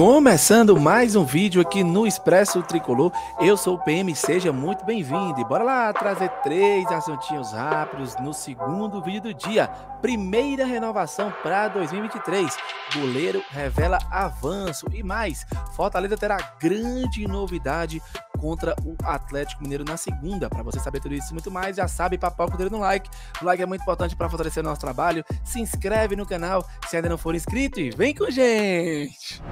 Começando mais um vídeo aqui no Expresso Tricolor, eu sou o PM, seja muito bem-vindo. E bora lá trazer três assuntinhos rápidos no segundo vídeo do dia. Primeira renovação para 2023. Goleiro revela avanço e mais. Fortaleza terá grande novidade contra o Atlético Mineiro na segunda. Para você saber tudo isso e muito mais, já sabe, papar o dedo no like. O like é muito importante para fortalecer o nosso trabalho. Se inscreve no canal se ainda não for inscrito e vem com a gente!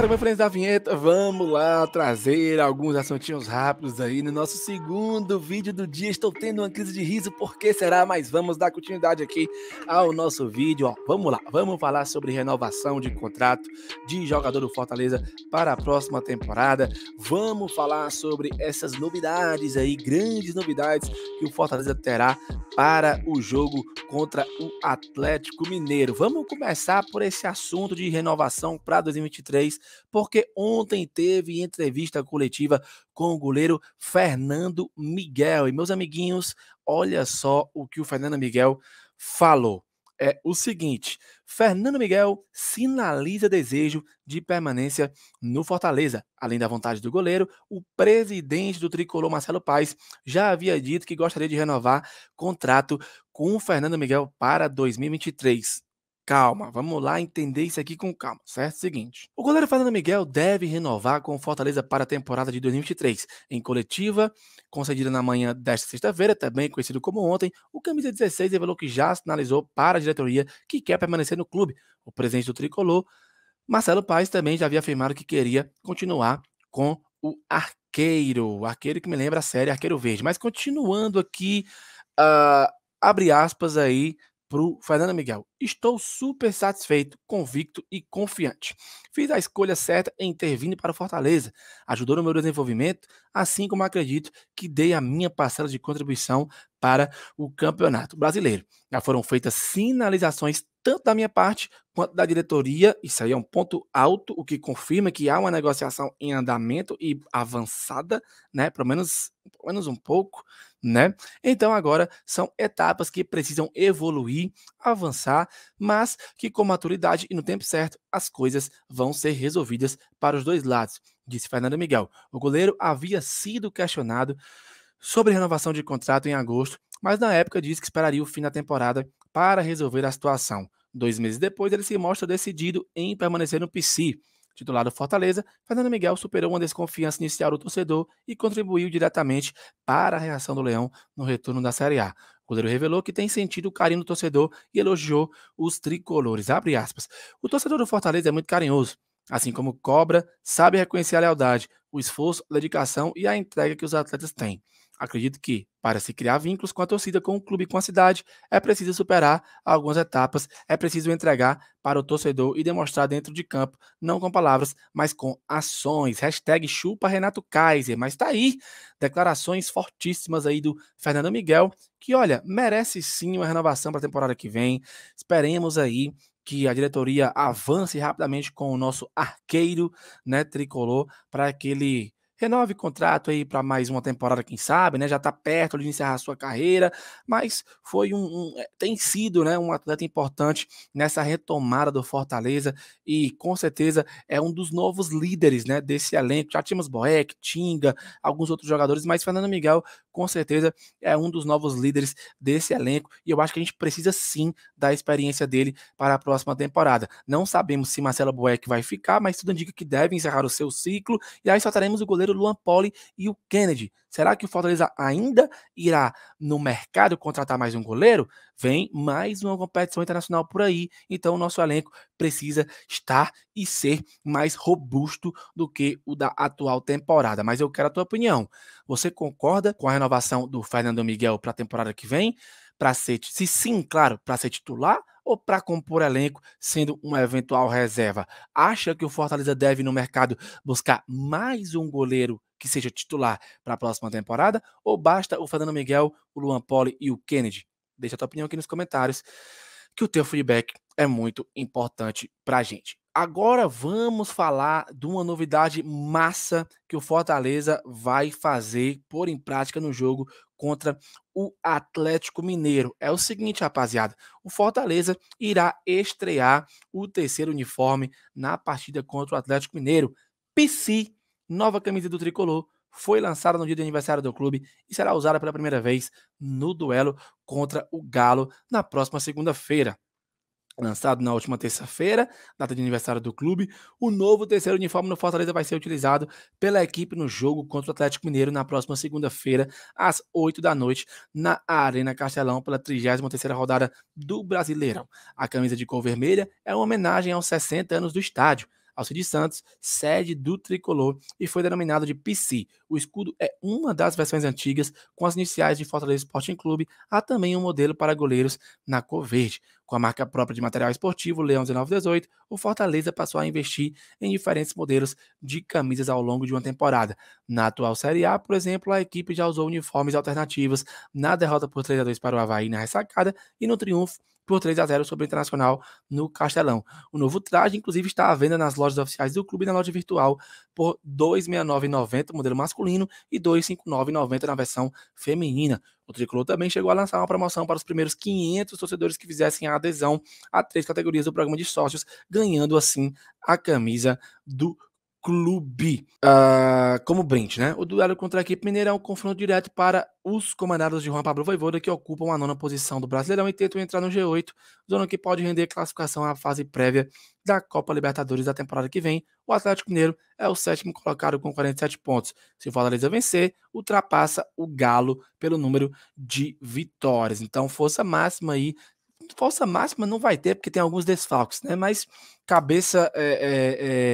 Necessariamente, frente da vinheta, vamos lá trazer alguns assuntinhos rápidos aí no nosso segundo vídeo do dia. Estou tendo uma crise de riso, por que será? Mas vamos dar continuidade aqui ao nosso vídeo. Ó, vamos lá, vamos falar sobre renovação de contrato de jogador do Fortaleza para a próxima temporada. Vamos falar sobre essas novidades aí, grandes novidades que o Fortaleza terá para o jogo contra o Atlético Mineiro. Vamos começar por esse assunto de renovação para 2023 porque ontem teve entrevista coletiva com o goleiro Fernando Miguel. E meus amiguinhos, olha só o que o Fernando Miguel falou. É o seguinte: Fernando Miguel sinaliza desejo de permanência no Fortaleza. Além da vontade do goleiro, o presidente do tricolor, Marcelo Paes, já havia dito que gostaria de renovar contrato com o Fernando Miguel para 2023 calma. Vamos lá entender isso aqui com calma, certo? Seguinte. O goleiro Fernando Miguel deve renovar com Fortaleza para a temporada de 2023. Em coletiva, concedida na manhã desta sexta-feira, também conhecido como ontem, o camisa 16 revelou que já sinalizou para a diretoria que quer permanecer no clube. O presidente do tricolor, Marcelo Paes, também já havia afirmado que queria continuar com o Arqueiro. Arqueiro que me lembra a série Arqueiro Verde. Mas continuando aqui, uh, abre aspas aí para o Fernando Miguel. Estou super satisfeito, convicto e confiante. Fiz a escolha certa em ter vindo para Fortaleza, ajudou no meu desenvolvimento, assim como acredito que dei a minha parcela de contribuição para o Campeonato Brasileiro. Já foram feitas sinalizações tanto da minha parte quanto da diretoria. Isso aí é um ponto alto, o que confirma que há uma negociação em andamento e avançada, né? Pelo menos, pelo menos um pouco, né? Então agora são etapas que precisam evoluir, avançar, mas que com maturidade e no tempo certo as coisas vão ser resolvidas para os dois lados, disse Fernando Miguel. O goleiro havia sido questionado sobre renovação de contrato em agosto, mas na época disse que esperaria o fim da temporada para resolver a situação. Dois meses depois, ele se mostra decidido em permanecer no PC. Titular do Fortaleza, Fernando Miguel superou uma desconfiança inicial do torcedor e contribuiu diretamente para a reação do Leão no retorno da Série A. O goleiro revelou que tem sentido o carinho do torcedor e elogiou os tricolores. O torcedor do Fortaleza é muito carinhoso, assim como cobra, sabe reconhecer a lealdade, o esforço, a dedicação e a entrega que os atletas têm. Acredito que, para se criar vínculos com a torcida, com o clube, com a cidade, é preciso superar algumas etapas, é preciso entregar para o torcedor e demonstrar dentro de campo, não com palavras, mas com ações. Hashtag chupa Renato Kaiser. Mas tá aí, declarações fortíssimas aí do Fernando Miguel, que olha, merece sim uma renovação para a temporada que vem. Esperemos aí que a diretoria avance rapidamente com o nosso arqueiro, né, tricolor, para que ele renove contrato aí para mais uma temporada, quem sabe, né? Já está perto de encerrar sua carreira, mas foi um, um, é, tem sido, né, um atleta importante nessa retomada do Fortaleza e com certeza é um dos novos líderes, né, desse elenco. Já tínhamos Boeck, Tinga, alguns outros jogadores, mas Fernando Miguel com certeza é um dos novos líderes desse elenco e eu acho que a gente precisa sim da experiência dele para a próxima temporada. Não sabemos se Marcelo Boeck vai ficar, mas tudo indica que deve encerrar o seu ciclo e aí só teremos o goleiro Luan Poli e o Kennedy. Será que o Fortaleza ainda irá no mercado contratar mais um goleiro? Vem mais uma competição internacional por aí, então o nosso elenco precisa estar e ser mais robusto do que o da atual temporada. Mas eu quero a tua opinião. Você concorda com a renovação do Fernando Miguel para a temporada que vem? Para ser, se sim, claro, para ser titular ou para compor elenco, sendo uma eventual reserva? Acha que o Fortaleza deve no mercado buscar mais um goleiro que seja titular para a próxima temporada? Ou basta o Fernando Miguel, o Luan Poli e o Kennedy? Deixa a tua opinião aqui nos comentários, que o teu feedback é muito importante para a gente. Agora vamos falar de uma novidade massa que o Fortaleza vai fazer, pôr em prática no jogo contra o Atlético Mineiro. É o seguinte, rapaziada: o Fortaleza irá estrear o terceiro uniforme na partida contra o Atlético Mineiro. PC nova camisa do tricolor foi lançada no dia de aniversário do clube e será usada pela primeira vez no duelo contra o Galo na próxima segunda-feira. Lançado na última terça-feira, data de aniversário do clube, o novo terceiro uniforme no Fortaleza vai ser utilizado pela equipe no jogo contra o Atlético Mineiro na próxima segunda-feira, às 8 da noite, na Arena Castelão, pela 33 rodada do Brasileirão. A camisa de cor vermelha é uma homenagem aos 60 anos do estádio, Alcides Santos, sede do tricolor, e foi denominado de PC. O escudo é uma das versões antigas, com as iniciais de Fortaleza Sporting Clube. Há também um modelo para goleiros na cor verde. Com a marca própria de material esportivo, Leão 1918, o Fortaleza passou a investir em diferentes modelos de camisas ao longo de uma temporada. Na atual Série A, por exemplo, a equipe já usou uniformes alternativos na derrota por 3 a 2 para o Havaí na ressacada e no triunfo por 3 a 0 sobre o Internacional no Castelão. O novo traje, inclusive, está à venda nas lojas oficiais do clube e na loja virtual por R$ 269,90 modelo masculino e R$ 259,90 na versão feminina. O Tricolor também chegou a lançar uma promoção para os primeiros 500 torcedores que fizessem a adesão a três categorias do programa de sócios, ganhando assim a camisa do clube. Uh, como brinde, né? O duelo contra a equipe mineira é um confronto direto para os comandados de Juan Pablo Voivoda, que ocupam a nona posição do Brasileirão e tentam entrar no G8, zona que pode render classificação à fase prévia da Copa Libertadores da temporada que vem. O Atlético Mineiro é o sétimo colocado com 47 pontos. Se o Fortaleza vencer, ultrapassa o Galo pelo número de vitórias. Então, força máxima aí falsa máxima não vai ter, porque tem alguns desfalques, né? Mas cabeça é, é,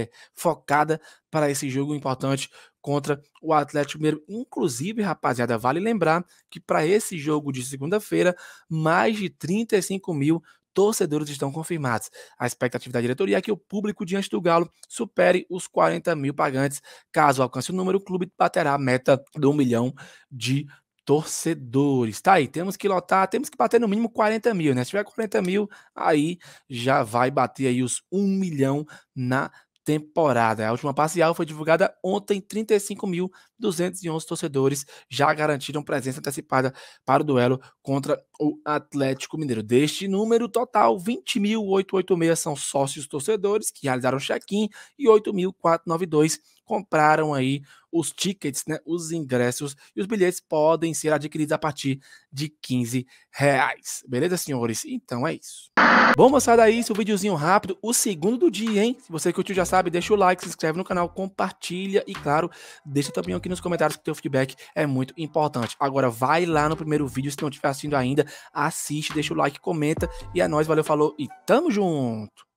é, focada para esse jogo importante contra o Atlético Mineiro. Inclusive, rapaziada, vale lembrar que para esse jogo de segunda-feira, mais de 35 mil torcedores estão confirmados. A expectativa da diretoria é que o público diante do Galo supere os 40 mil pagantes. Caso alcance o número, o clube baterá a meta de um milhão de torcedores. Tá aí, temos que lotar, temos que bater no mínimo 40 mil, né? Se tiver 40 mil, aí já vai bater aí os 1 milhão na temporada. A última parcial foi divulgada ontem, 35 mil 211 torcedores já garantiram presença antecipada para o duelo contra o Atlético Mineiro. Deste número total, 20.886 são sócios torcedores que realizaram check-in e 8.492 compraram aí os tickets, né, os ingressos e os bilhetes podem ser adquiridos a partir de 15 reais. Beleza, senhores? Então é isso. Bom, moçada, é isso. O um videozinho rápido, o segundo do dia, hein? Se você curtiu, já sabe, deixa o like, se inscreve no canal, compartilha e, claro, deixa também o aqui nos comentários que teu feedback é muito importante. Agora vai lá no primeiro vídeo, se não estiver assistindo ainda, assiste, deixa o like, comenta e é nóis, valeu, falou e tamo junto!